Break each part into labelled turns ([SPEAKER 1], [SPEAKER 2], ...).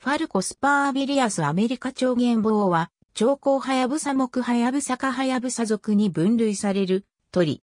[SPEAKER 1] ファルコスパービリアスアメリカ超弦棒は、超高ハヤブサ目ハヤブサか、ハヤブサ族に分類される鳥。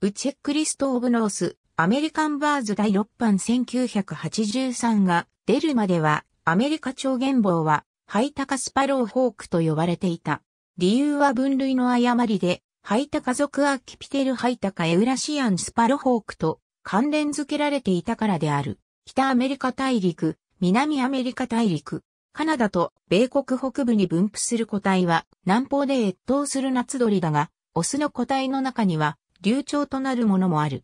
[SPEAKER 1] ウチェックリスト・オブ・ノース、アメリカンバーズ第6版1983が出るまでは、アメリカ超弦棒は、ハイタカスパローホークと呼ばれていた。理由は分類の誤りで、ハイタカ族アキピテルハイタカエウラシアンスパロホークと関連付けられていたからである。北アメリカ大陸、南アメリカ大陸、カナダと米国北部に分布する個体は南方で越冬する夏鳥だが、オスの個体の中には流鳥となるものもある。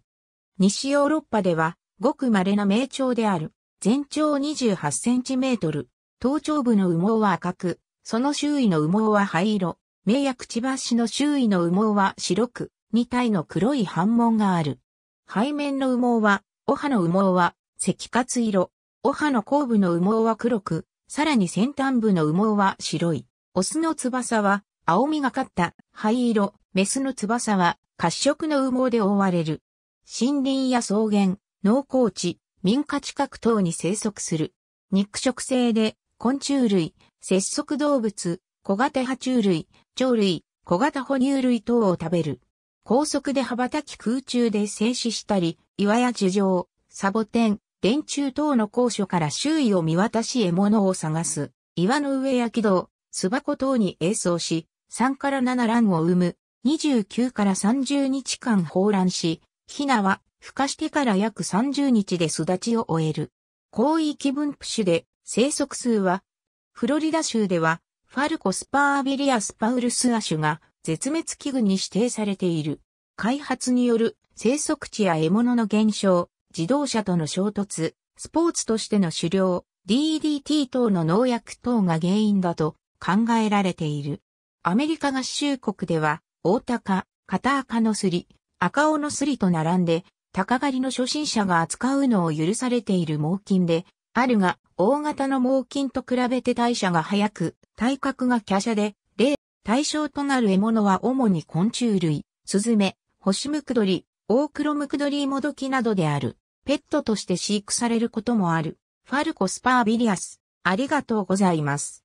[SPEAKER 1] 西ヨーロッパではごく稀な名鳥である。全長28センチメートル。頭頂部の羽毛は赤く、その周囲の羽毛は灰色。目やくちばしの周囲の羽毛は白く、2体の黒い斑紋がある。背面の羽毛は、お歯の羽毛は、赤褐色。オハの後部の羽毛は黒く、さらに先端部の羽毛は白い。オスの翼は青みがかった灰色、メスの翼は褐色の羽毛で覆われる。森林や草原、農耕地、民家近く等に生息する。肉食性で昆虫類、節足動物、小型爬虫類、鳥類、小型哺乳類等を食べる。高速で羽ばたき空中で静止したり、岩や樹上、サボテン、電柱等の高所から周囲を見渡し獲物を探す、岩の上や軌道、巣箱等に営巣し、3から7卵を産む、29から30日間放卵し、ヒナは、孵化してから約30日で育ちを終える。広域分布種で、生息数は、フロリダ州では、ファルコスパービリアスパウルスア種が絶滅危惧に指定されている。開発による生息地や獲物の減少、自動車との衝突、スポーツとしての狩猟、DDT 等の農薬等が原因だと考えられている。アメリカ合衆国では、大鷹、片赤のすり、赤尾のすりと並んで、鷹狩りの初心者が扱うのを許されている猛禽で、あるが、大型の猛禽と比べて代謝が早く、体格が華奢で、例、対象となる獲物は主に昆虫類、スズメ、ホシムクドリ、オオクロムクドリモドキなどである。ペットとして飼育されることもある。ファルコスパービリアス。ありがとうございます。